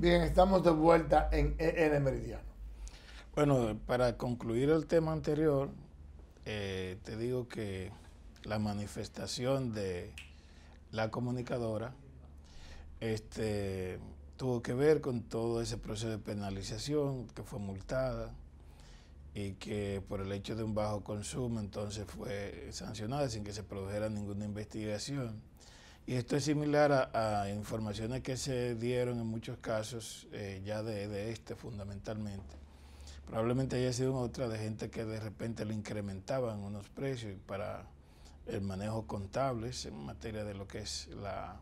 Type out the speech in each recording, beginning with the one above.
Bien, estamos de vuelta en EN Meridiano. Bueno, para concluir el tema anterior, eh, te digo que la manifestación de la comunicadora este, tuvo que ver con todo ese proceso de penalización, que fue multada y que por el hecho de un bajo consumo entonces fue sancionada sin que se produjera ninguna investigación. Y esto es similar a, informaciones que se dieron en muchos casos, eh, ya de, este fundamentalmente. Probablemente haya sido otra de gente que de repente le incrementaban unos precios para el manejo contable en materia de lo que es la,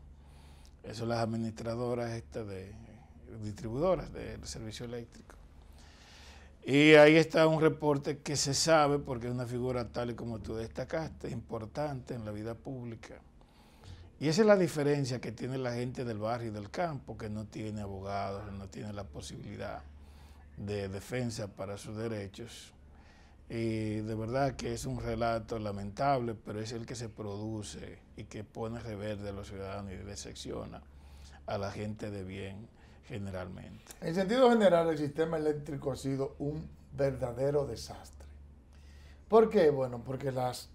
eso las administradoras estas de distribuidoras del servicio eléctrico. Y ahí está un reporte que se sabe porque es una figura tal y como tú destacaste, importante en la vida pública y esa es la diferencia que tiene la gente del barrio y del campo, que no tiene abogados, no tiene la posibilidad de defensa para sus derechos. Y de verdad que es un relato lamentable, pero es el que se produce y que pone reverde a los ciudadanos y decepciona a la gente de bien generalmente. En sentido general, el sistema eléctrico ha sido un verdadero desastre. ¿Por qué? Bueno, porque las,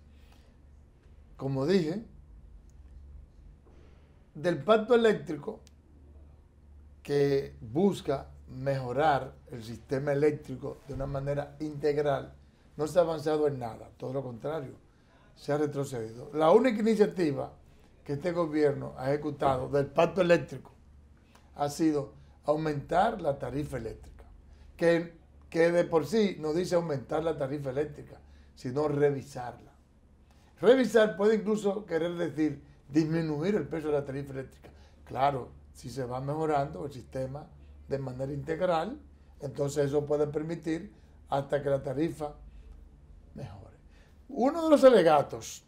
como dije, del pacto eléctrico que busca mejorar el sistema eléctrico de una manera integral, no se ha avanzado en nada, todo lo contrario, se ha retrocedido. La única iniciativa que este gobierno ha ejecutado del pacto eléctrico ha sido aumentar la tarifa eléctrica, que, que de por sí no dice aumentar la tarifa eléctrica, sino revisarla. Revisar puede incluso querer decir disminuir el peso de la tarifa eléctrica. Claro, si se va mejorando el sistema de manera integral, entonces eso puede permitir hasta que la tarifa mejore. Uno de los alegatos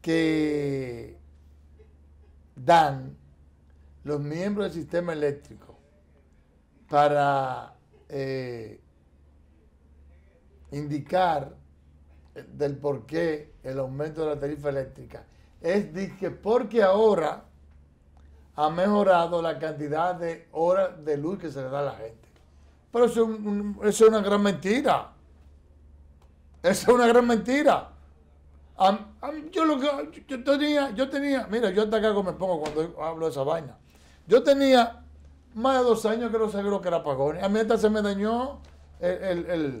que dan los miembros del sistema eléctrico para eh, indicar del por qué el aumento de la tarifa eléctrica. Es dije porque ahora ha mejorado la cantidad de horas de luz que se le da a la gente. Pero eso, es una gran mentira. Eso es una gran mentira. yo yo tenía, yo tenía, mira, yo hasta acá me pongo cuando hablo de esa vaina. Yo tenía más de dos años que no sabía lo que era Pagón. A mí hasta se me dañó el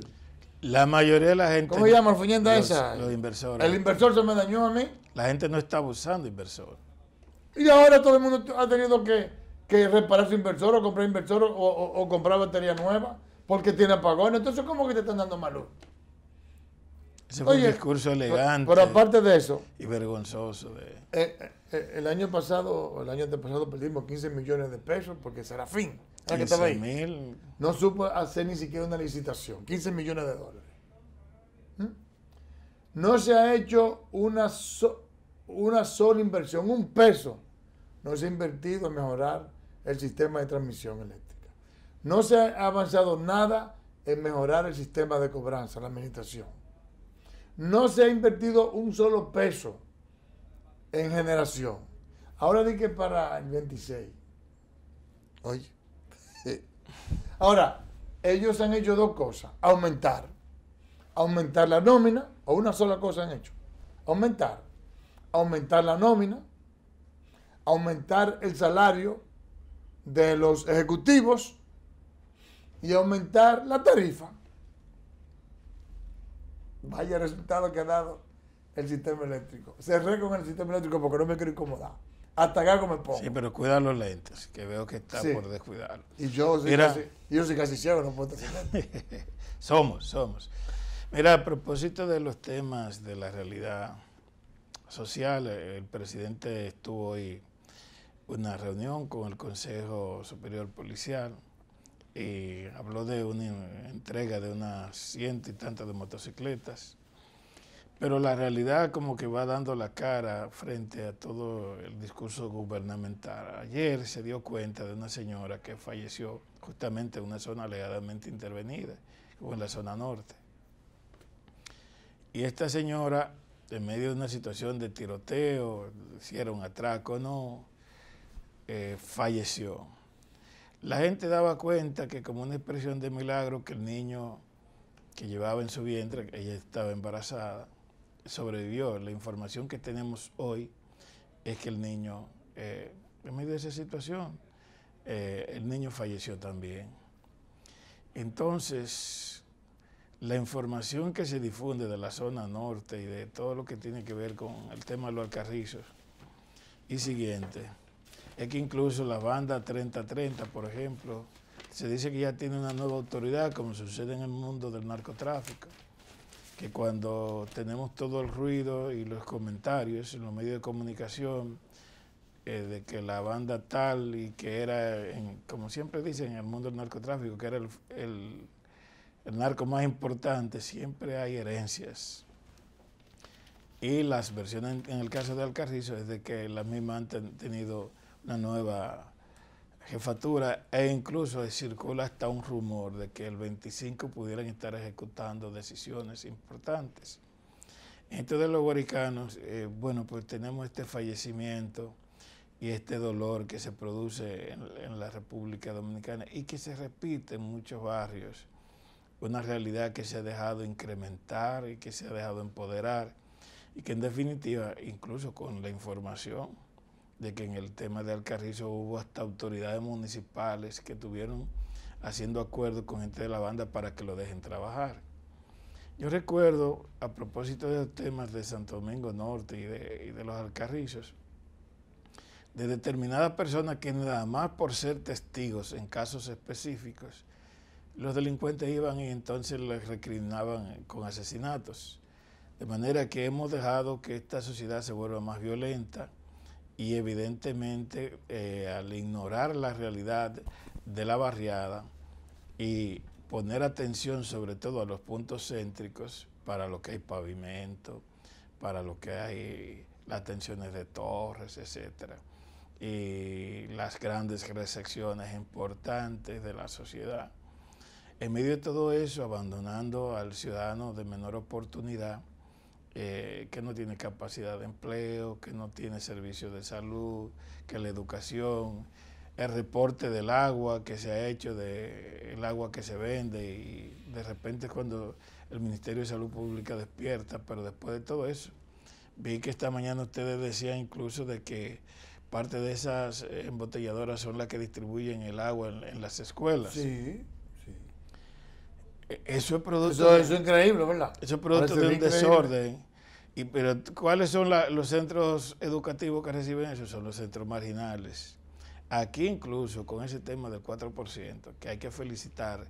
la mayoría de la gente. ¿Cómo llama esa? El inversor se me dañó a mí. La gente no está abusando, inversor. Y ahora todo el mundo ha tenido que, reparar su inversor o comprar inversor o, o, comprar batería nueva porque tiene apagón. Entonces, ¿cómo que te están dando mal Ese fue un discurso elegante. Pero, aparte de eso. Y vergonzoso. De... Eh, eh, eh, el año pasado, el año antepasado, perdimos 15 millones de pesos porque será fin mil. No supo hacer ni siquiera una licitación. 15 millones de dólares. ¿Mm? No se ha hecho una, una sola inversión, un peso. No se ha invertido en mejorar el sistema de transmisión eléctrica. No se ha avanzado nada en mejorar el sistema de cobranza, la administración. No se ha invertido un solo peso en generación. Ahora di que para el 26. Oye. Ahora, ellos han hecho dos cosas, aumentar, aumentar la nómina, o una sola cosa han hecho, aumentar, aumentar la nómina, aumentar el salario de los ejecutivos y aumentar la tarifa. Vaya resultado que ha dado el sistema eléctrico. Cerré con el sistema eléctrico porque no me quiero incomodar hasta acá como me pongo. Sí, pero cuida los lentes, que veo que está por descuidarlos. Y yo soy, casi, yo casi ciego, no puedo Somos, somos. Mira, a propósito de los temas de la realidad social, el presidente estuvo hoy una reunión con el Consejo Superior Policial y habló de una entrega de unas ciento y tantas de motocicletas pero la realidad como que va dando la cara frente a todo el discurso gubernamental. Ayer se dio cuenta de una señora que falleció justamente en una zona alegadamente intervenida, como en la zona norte. Y esta señora, en medio de una situación de tiroteo, hicieron atraco, no, eh, falleció. La gente daba cuenta que como una expresión de milagro que el niño que llevaba en su vientre, ella estaba embarazada, sobrevivió. La información que tenemos hoy es que el niño, eh, en medio de esa situación, eh, el niño falleció también. Entonces, la información que se difunde de la zona norte y de todo lo que tiene que ver con el tema de los alcarrizos y siguiente, es que incluso la banda 3030, por ejemplo, se dice que ya tiene una nueva autoridad, como sucede en el mundo del narcotráfico que cuando tenemos todo el ruido y los comentarios en los medios de comunicación eh, de que la banda tal y que era, como siempre dicen en el mundo del narcotráfico, que era el, el, narco más importante, siempre hay herencias. Y las versiones en, el caso de Alcarrizo es de que las mismas han tenido una nueva jefatura e incluso circula hasta un rumor de que el 25 pudieran estar ejecutando decisiones importantes. Entonces los guaricanos, eh, bueno, pues tenemos este fallecimiento y este dolor que se produce en, la República Dominicana y que se repite en muchos barrios, una realidad que se ha dejado incrementar y que se ha dejado empoderar y que en definitiva, incluso con la información, de que en el tema de Alcarrizo hubo hasta autoridades municipales que tuvieron haciendo acuerdos con gente de la banda para que lo dejen trabajar. Yo recuerdo, a propósito de los temas de Santo Domingo Norte y de, de los Alcarrizos, de determinadas personas que nada más por ser testigos en casos específicos, los delincuentes iban y entonces les recriminaban con asesinatos. De manera que hemos dejado que esta sociedad se vuelva más violenta, y evidentemente eh, al ignorar la realidad de la barriada y poner atención sobre todo a los puntos céntricos, para lo que hay pavimento, para lo que hay las tensiones de torres, etcétera, y las grandes recepciones importantes de la sociedad. En medio de todo eso, abandonando al ciudadano de menor oportunidad, eh, que no tiene capacidad de empleo, que no tiene servicios de salud, que la educación, el reporte del agua que se ha hecho, de el agua que se vende y de repente cuando el Ministerio de Salud Pública despierta, pero después de todo eso, vi que esta mañana ustedes decían incluso de que parte de esas embotelladoras son las que distribuyen el agua en, en las escuelas. Sí. Eso es producto. de, increíble, Eso producto de un desorden. Y, pero, ¿cuáles son los centros educativos que reciben eso? Son los centros marginales. Aquí, incluso con ese tema del 4%, que hay que felicitar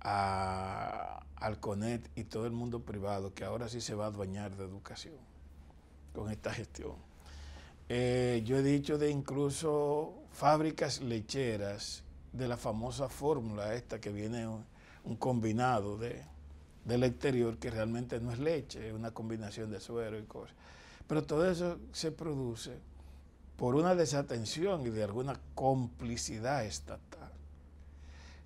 al CONET y todo el mundo privado, que ahora sí se va a adueñar de educación con esta gestión. Eh, yo he dicho de incluso fábricas lecheras de la famosa fórmula esta que viene un combinado de, del exterior que realmente no es leche, es una combinación de suero y cosas. Pero todo eso se produce por una desatención y de alguna complicidad estatal.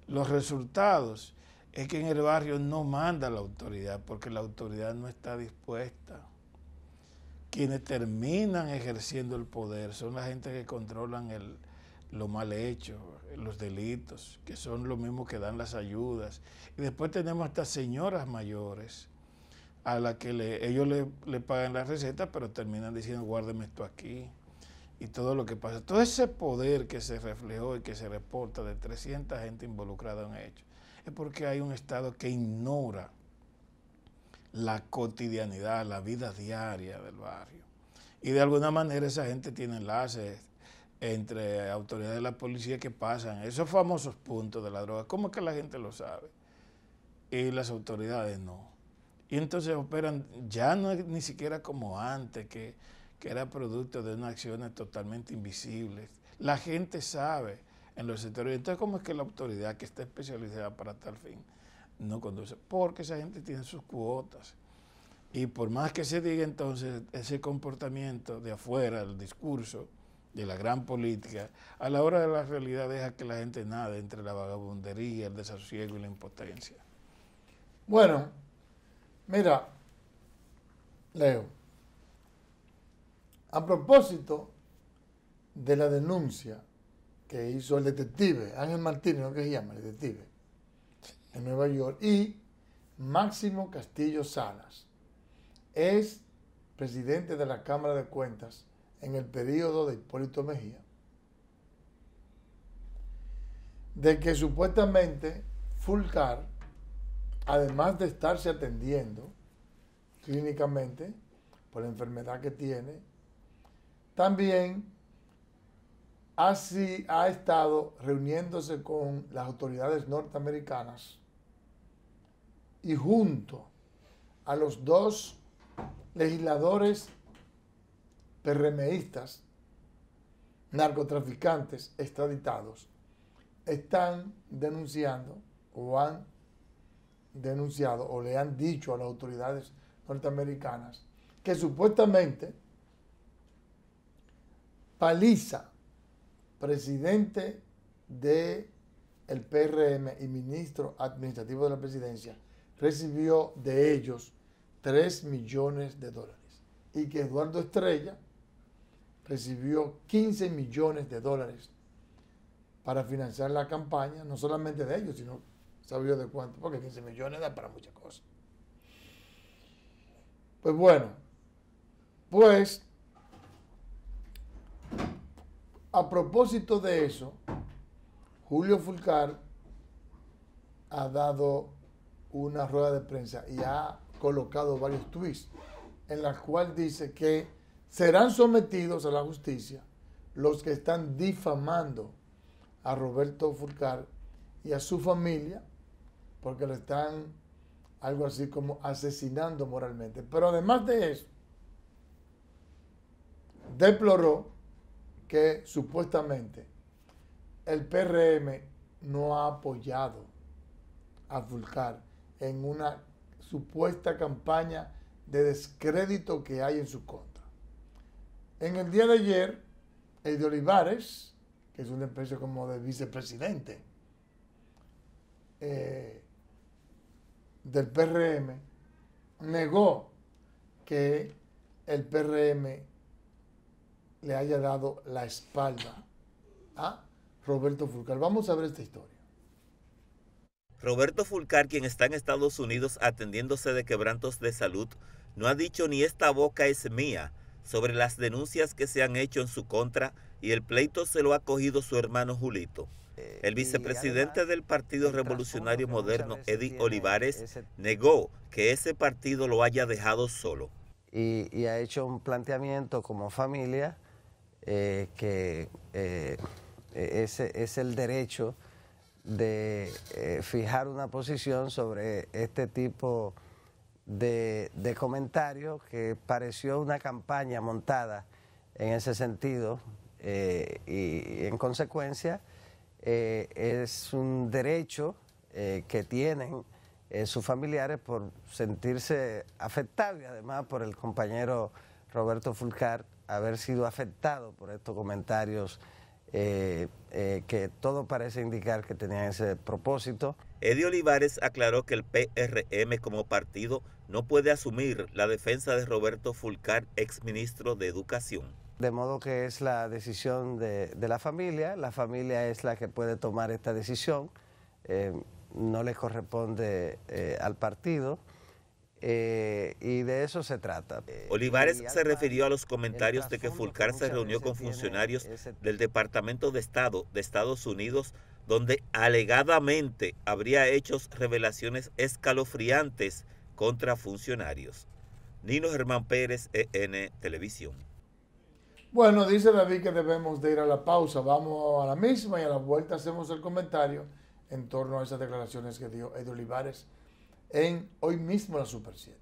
Los resultados es que en el barrio no manda la autoridad porque la autoridad no está dispuesta. Quienes terminan ejerciendo el poder son la gente que controlan el, lo mal hecho, los delitos, que son lo mismo que dan las ayudas. Y después tenemos estas señoras mayores a las que ellos le, pagan la receta, pero terminan diciendo, guárdeme esto aquí, y todo lo que pasa. Todo ese poder que se reflejó y que se reporta de 300 gente involucrada en hecho, es porque hay un Estado que ignora la cotidianidad, la vida diaria del barrio. Y de alguna manera esa gente tiene enlaces entre autoridades de la policía que pasan, esos famosos puntos de la droga, ¿cómo es que la gente lo sabe? Y las autoridades no. Y entonces operan ya no es ni siquiera como antes, que, que era producto de unas acciones totalmente invisibles. La gente sabe en los sectores. Entonces, ¿cómo es que la autoridad que está especializada para tal fin no conduce? Porque esa gente tiene sus cuotas. Y por más que se diga entonces ese comportamiento de afuera, el discurso, de la gran política, a la hora de la realidad deja que la gente nada entre la vagabundería, el desasiego y la impotencia. Bueno, mira, Leo, a propósito de la denuncia que hizo el detective, Ángel Martínez, ¿no que se llama? El detective, en Nueva York, y Máximo Castillo Salas, es presidente de la Cámara de Cuentas en el periodo de Hipólito Mejía, de que supuestamente Fulcar, además de estarse atendiendo clínicamente por la enfermedad que tiene, también ha estado reuniéndose con las autoridades norteamericanas y junto a los dos legisladores PRMistas, narcotraficantes extraditados, están denunciando o han denunciado o le han dicho a las autoridades norteamericanas que supuestamente Paliza, presidente del el PRM y ministro administrativo de la presidencia, recibió de ellos 3 millones de dólares. Y que Eduardo Estrella, recibió 15 millones de dólares para financiar la campaña, no solamente de ellos, sino sabido de cuánto, porque 15 millones da para muchas cosas. Pues bueno, pues a propósito de eso, Julio Fulcar ha dado una rueda de prensa y ha colocado varios tweets en la cual dice que serán sometidos a la justicia los que están difamando a Roberto Fulcar y a su familia, porque lo están algo así como asesinando moralmente. Pero además de eso, deploró que supuestamente el PRM no ha apoyado a Fulcar en una supuesta campaña de descrédito que hay en su contra. En el día de ayer, Eddie Olivares, que es una empresa como de vicepresidente eh, del PRM, negó que el PRM le haya dado la espalda a Roberto Fulcar. Vamos a ver esta historia. Roberto Fulcar, quien está en Estados Unidos atendiéndose de quebrantos de salud, no ha dicho ni esta boca es mía, sobre las denuncias que se han hecho en su contra y el pleito se lo ha cogido su hermano Julito. Eh, el vicepresidente del Partido Revolucionario Moderno, Eddie Olivares, negó que ese partido lo haya dejado solo. Y, ha hecho un planteamiento como familia eh, que eh, e-, ese es el derecho de fijar una posición sobre este tipo de de, comentarios que pareció una campaña montada en ese sentido eh, y, en consecuencia eh, es un derecho eh, que tienen sus familiares por sentirse afectados y además por el compañero Roberto Fulcar haber sido afectado por estos comentarios eh, eh, que todo parece indicar que tenían ese propósito. Eddie Olivares aclaró que el PRM como partido no puede asumir la defensa de Roberto Fulcar, exministro de Educación. De modo que es la decisión de, la familia, la familia es la que puede tomar esta decisión, eh, no le corresponde al partido. Eh, y de eso se trata. Eh, Olivares se refirió a los comentarios de que Fulcar se reunió con funcionarios del Departamento de Estado de Estados Unidos, donde alegadamente habría hecho revelaciones escalofriantes contra funcionarios. Nino Germán Pérez, EN Televisión. Bueno, dice David que debemos de ir a la pausa. Vamos a la misma y a la vuelta hacemos el comentario en torno a esas declaraciones que dio Ed Olivares en hoy mismo la Super 7.